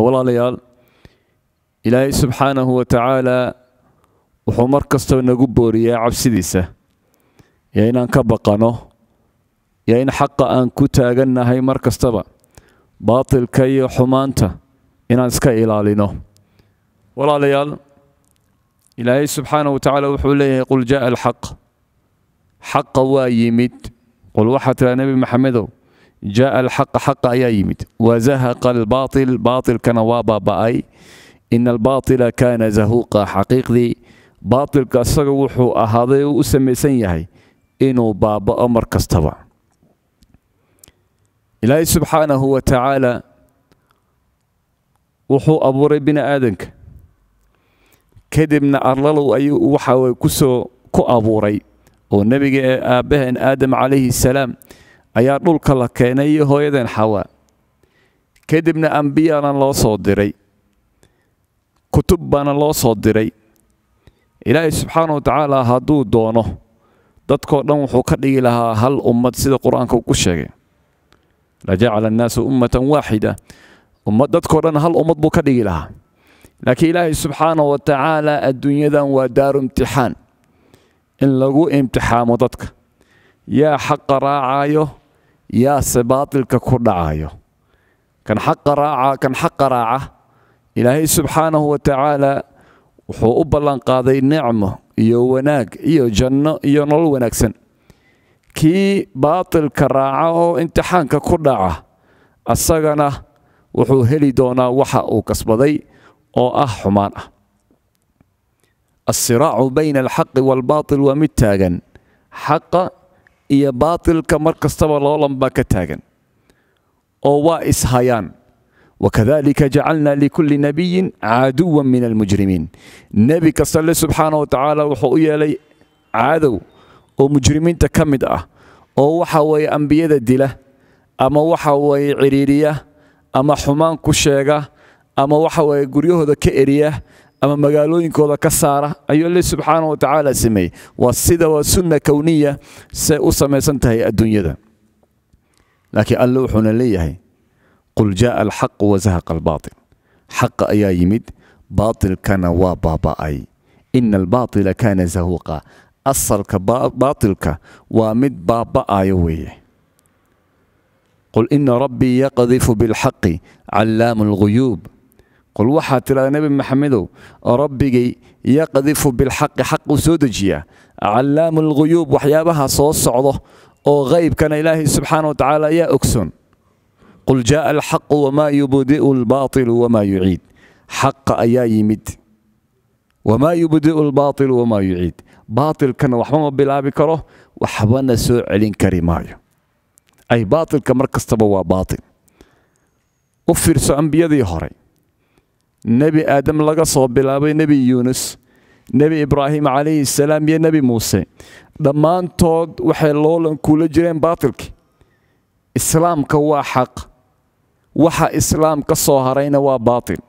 walaalayaal ilaahay subxaanahu wa tacaalaa wuxuu mar kastaba nagu booriyaa cabsidiisa iyo inaan ka baqano iyo in xaqa aan ku taagannahay mar kastaba baatilka iyo xumaanta inaan iska ilaalino walaalayaal ilaahay subxaanahu wa tacaala wuxuu leeyahay qul jaa alxaq xaqa waa yimid qul waxaa tiraa nebi maxamedow jaaa alxaqa xaqa ayaa yimid wazahaqa albaatil baatilkana waa baaba'ay ina albaatila kaana zahuuqa xaqiiqdii baatilka isaga wuxuu ahaaday u samaysan yahay inuu baaba'o mar kastaba ilaahay subxaanahu wa tacaala wuxuu abuuray bini aadanka kadibna arlalow ayuu waxaa kusoo ku abuuray oo nebiga ee aabbaheen aadam calayhi salaam ayaa dhulka la keenay iyo hooyadeen xawa kadibna ambiyaana loo soo diray kutub baana loo soo diray ilaahay subxaanah wa tacaala hadduu doono dadkoo dhan wuxuu ka dhigi lahaa hal ummad sida qur-aanka uu ku sheegay jacala annaasu ummatan waaxida dadkoo dhan hal ummad buu ka dhigi lahaa laakiin ilaahay subxaanah wa tacaala adduunyadan waa daaru imtixaan in lagu imtixaamo dadka yaa xaqa raacaayo yaase baatilka ku dhacayo kan xaqa raaca ilaahay subxaanahu wa tacaala wuxuu u ballanqaaday nicmo iyo wanaag iyo janno iyo nolol wanaagsan kii baatilka raaca oo imtixaanka ku dhaca asagana wuxuu heli doonaa waxa uu kasbaday oo ah xumaan ah asiraacu bayna alxaqi waalbaatil waa mid taagan xaqa iyo baatilka mar kastaba loo lambaa ka taagan oo waa ishayaan wakadalika jacalna likulli nabiyin caduwan min almujrimiin nebi kasta alle subxaana wa tacaala wuxuu u yeelay cadow oo mujrimiinta ka mid ah oo waxa weeye ambiyada dila ama waxa weeye ciriiriya ama xumaan ku sheega ama waxa weeye guryahooda ka eriya ama magaalooyinkooda ka saara ayuu ilaahi subxaana wa tacaala sameeyey waa sida waa sunna kowniya say u samaysan tahay adduunyada laakiin alle wuxuuna leeyahay qul jaaa alxaqu wazahaqa albaatil xaqa ayaa yimid baatilkana waa baaba'ay ina albaatila kaana zahuuqa asalka baatilka waa mid baaba'ayo weeye qul ina rabbii yaqdifu bilxaqi callaamu alghuyuub qul waxaa tidhahdaa nebi maxamedow rabbigay yaqdifu bilxaqi xaq soo dejiya callaamu alghuyuub waxyaabaha soo socdo oo haybkana ilaahay subxaana wa tacaala ayaa ogsoon qul jaaa alxaqu wamaa yubdi'u albaailu wamaa yuciid xaqa ayaa yimid wamaa yubdi'u albaailu wamaa yuciid baatilkana waxba ma bilaabi karo waxbana soo celin kari maayo ay baatilka mar waa baatil u fiirso ambiyadii horay nebi aadam laga soo bilaabay nebi yuunus nebi ibraahim calayhi salaam iyo nebi muuse dhammaantood waxay loolan kuula jireen baatilkii islaamka waa xaq waxa islaam ka soo harayna waa baatil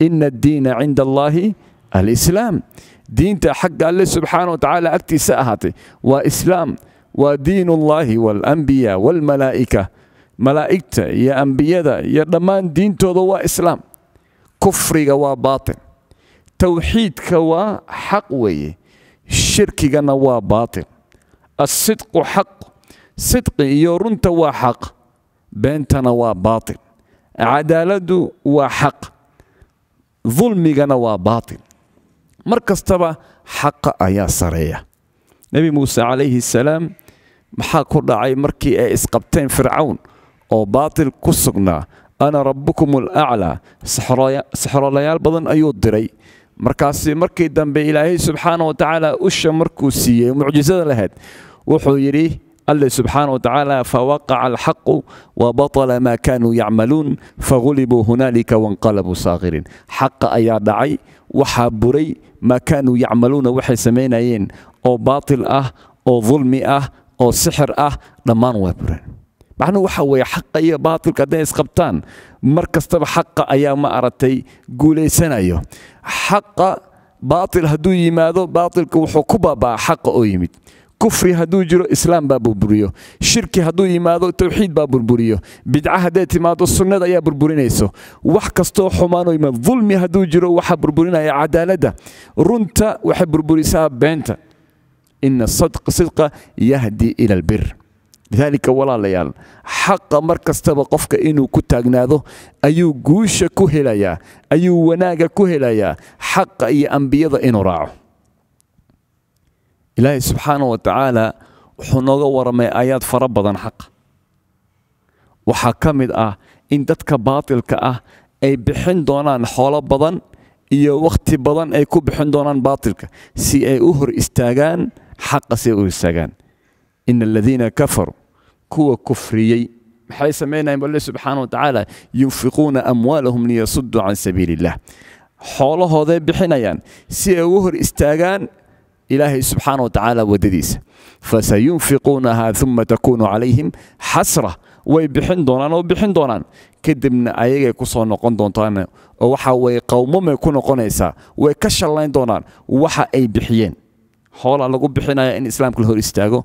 ina addiina cinda allaahi alislaam diinta xagga alle subxaana wa tacaala agtiisa ahaatay waa islaam waa diinullaahi waalambiyaa waalmalaa'ika malaa'igta iyo ambiyada iyo dhammaan diintooda waa islaam kufriga waa baatil towxiidka waa xaq weeye shirkigana waa baatil asidqu xaq sidqi iyo runta waa xaq beentana waa baatil cadaaladdu waa xaq dulmigana waa baatil mar kastaba xaqa ayaa sareeya nebi muuse calayhi salaam maxaa ku dhacay markii ay isqabteen fircawn oo baatil ku sugnaa ana rabbukum alaclaa saxrolayaal badan ayuu diray markaasi markii dambe ilaahay subxaana watacaala usha markuu siiyey mucjisada lahayd wuxuu yidhi alle subxaana watacaala fawaqaca alxaqu wabatala maa kaanuu yacmaluun fagulibuu hunaalika wanqalabuu saakhirin xaqa ayaa dhacay waxaa buray maa kaanuu yacmaluuna waxay samaynayeen oo baatil ah oo dulmi ah oo sixir ah dhammaan waa bureen macnuhu waxa weeye xaqa iyo baatilka hadday isqabtaan mar kastaba xaqa ayaa ma aragtay guulaysanayo xaqa baatil hadduu yimaado baatilka wuxuu ku baabaa xaqa oo yimid kufri hadduu jiro islaam baa burburiyo shirki hadduu yimaado towxiid baa burburiyo bidca hadday timaado sunnada ayaa burburinayso wax kastoo xumaanoo yimaado dulmi hadduu jiro waxaa burburinaya cadaaladda runta waxay burburisaa beenta ina sidqa yahdi ila albir lidaalika walaalayaal xaqa mar kastaba qofka inuu ku taagnaado ayuu guusha ku helayaa ayuu wanaaga ku helayaa xaqa iyo ambiyada inuu raaco ilaahay subxaanah wa tacaala wuxuu nooga waramay aayaad fara badan xaqa waxaa ka mid ah in dadka baatilka ah ay bixin doonaan xoolo badan iyo wakhti badan ay ku bixin doonaan baatilka si ay u hor istaagaan xaqa si ay u istaagaan ina aladiina kafaruu kuwa kufriyey maxay samaynayan bale subxaana wa tacaala yunfiquuna amwaalahum liyasuduu can sabiili illah xoolahooday bixinayaan si ay ugu hor istaagaan ilaahay subxaana wa tacaala waddadiisa fasayunfiquunaha uma takuunu calayhim xasra way bixin doonaan oo bixin doonaan kadibna ayagay kusoo noqon doontaan oo waxa weye qowmamay ku noqonaysaa way ka shallayn doonaan waxa ay bixiyeen xoolaa lagu bixinaya in islaamka la hor istaago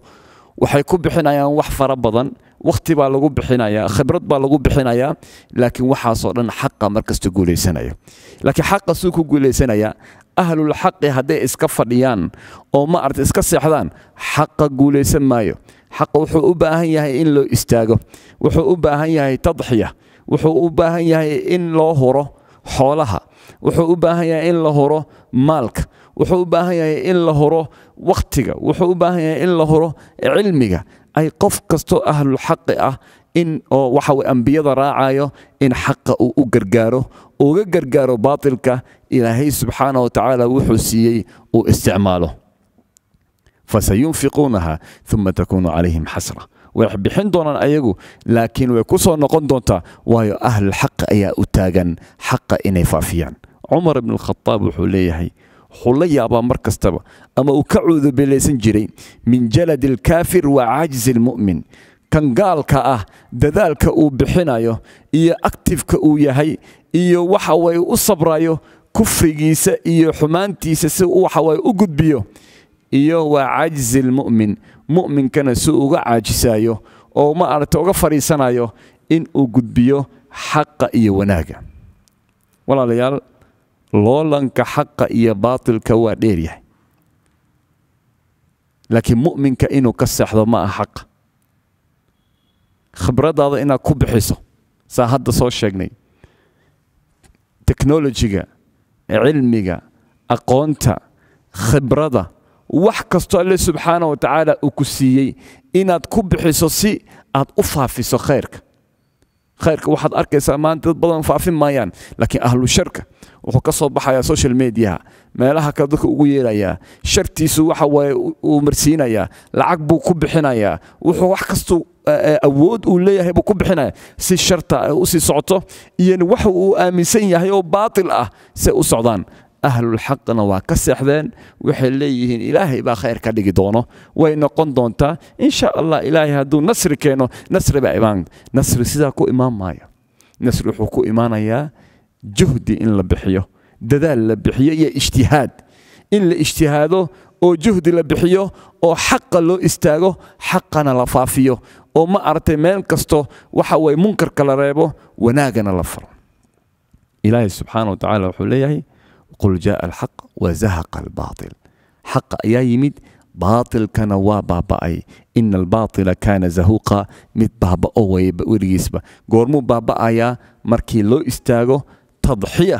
waxay ku bixinayaan wax fara badan wakhti baa lagu bixinayaa khibrad baa lagu bixinayaa laakiin waxaasoo dhan xaqa markasta guulaysanaya laakiin xaqa suu ku guulaysanaya ahlul xaqi hadday iska fadhiyaan oo ma arta iska seexdaan xaqa guulaysan maayo xaqa wuxuu u baahan yahay in loo istaago wuxuu u baahan yahay tadxiya wuxuu u baahan yahay in loo huro xoolaha wuxuu u baahan yahay in la huro maalka wuxuu u baahan yahay in la huro wakhtiga wuxuu u baahan yahay in la huro cilmiga ay qof kasto ahlulxaqi ah in oo waxa ambiyada raacayo in xaqa uu u gargaaro uga gargaaro baatilka ilaahay subxaanah wa tacaala wuxuu siiyey uu isticmaalo fasayunfiquunaha uma takuunu calayhim xasra way bixin doonaan ayagu laakiin way ku soo noqon doontaa waayo ahlulxaqi ayaa u taagan xaqa inay faafiyaan cumar ibn alkhadaab wuxuu leeyahay wuxuu la mar kastaba ama uu ka cuudubelaysan jiray min jaladi alkaafir wa caajizi lmu'min kan gaalka ah dadaalka uu bixinayo iyo aktifka uu yahay iyo waxa way u sabrayo kufrigiisa iyo xumaantiisa si waxa waxaway u gudbiyo iyo waa caajizi lmu'min mu'minkana si uga caajisayo oo ma aragta uga fadhiisanayo in uu gudbiyo xaqa iyo wanaaga walaalayaal loolanka xaqa iyo baatilka waa dheeryahay laakiin mu'minka inuu ka seexdo ma aha xaqa khibraddaada inaad ku bixiso saa hadda soo sheegnay teknolojiga cilmiga aqoonta khibradda wax kastoo alle subxaana wa tacaala uu ku siiyey inaad ku bixiso si aad u faafiso khayrka khayrka waxaad arkaysaa maanta dad badan faafin maayaan laakiin ahlu sharka wuxuu ka soo baxayaa social mediaha meelaha kale dadka ugu yeerayaa shartiisu waxa waaye uu marsiinayaa lacag buu ku bixinayaa wuxuu wax kastuu e, e, awood uu leeyahay buu ku bixinaya si sharta ay u sii socoto iyona waxa uu aaminsan yahay oo baatil ah say u socdaan ahlulxaqna waa ka seexdeen waxay leeyihiin ilaahay baa khayr ka dhigi doono way noqon doontaa insha allah ilaahay hadduu nasri keeno nasri baa imaan nasri sidaa ku imaan maayo nasri wuxuu ku imaanayaa juhdi in la bixiyo dadaal la bixiyo iyo ijtihaad in la ijtihaado oo juhdi la bixiyo oo xaqa loo istaago xaqana la faafiyo oo ma aragtay meel kasto waxa weye munkarka la reebo wanaagana la faro ilaahay subxaana wa tacaala wuxuu leeyahay qul jaaa alxaq wazahaqa albaatil xaqa ayaa yimid baatilkana waa baaba'ay ina albaatila kaana zahuuqa mid baaba'o wayba weligiisba goormuu baaba'ayaa markii loo istaago tadxiya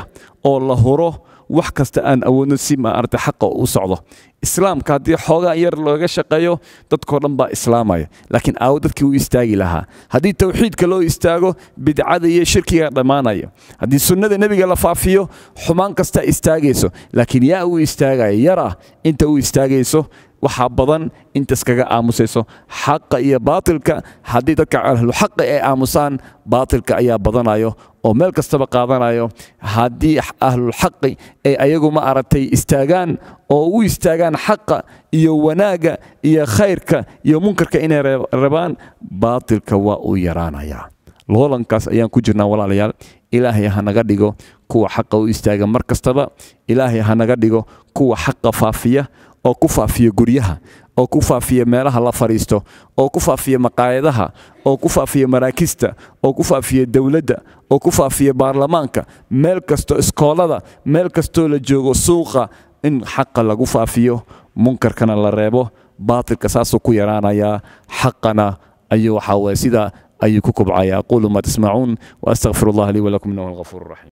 oo la huro wax kasta aan awoodno si maarata xaqa u socdo islaamka haddii xoogaa yar looga shaqeeyo dadkoo dhan baa islaamaya laakiin aawo dadkii u istaagi lahaa haddii towxiidka loo istaago bidcada iyo shirkiga dhammaanaya haddii sunnada nebiga la faafiyo xumaan kasta istaagayso laakiin yaa u istaagaya yaraa ah, inta u istaagayso waxaa badan inta iskaga aamusayso xaqa iyo baatilka haddii dadka ahluxaqa ay aamusaan baatilka ayaa badanayo oo meel kastaba qaadanayo haddii ahlulxaqi ay ayagu ma aragtay istaagaan oo u istaagaan xaqa iyo wanaagga iyo khayrka iyo munkarka inay rabaan baatilka waa uu yaraanayaa loolankaas ayaan ku jirnaa walaalayaal ilaahay ha naga dhigo kuwa xaqa u istaaga mar kastaba ilaahay ha naga dhigo kuwa xaqa faafiya oo ku faafiyo guryaha oo ku faafiyo meelaha la fadhiisto oo ku faafiyo maqaayadaha oo ku faafiyo maraakista oo ku faafiyo dowladda oo ku faafiyo baarlamaanka meel kastoo iskoolada meel kastoo la joogo suuqa in xaqa lagu faafiyo munkarkana la reebo baatilka saasuu ku yaraanayaa xaqana ayuu waxaa weye sidaa ayuu ku kobcayaa quulu maa tasmacuun waastaqfiru allah lii walakum innahu alghafuur raxiim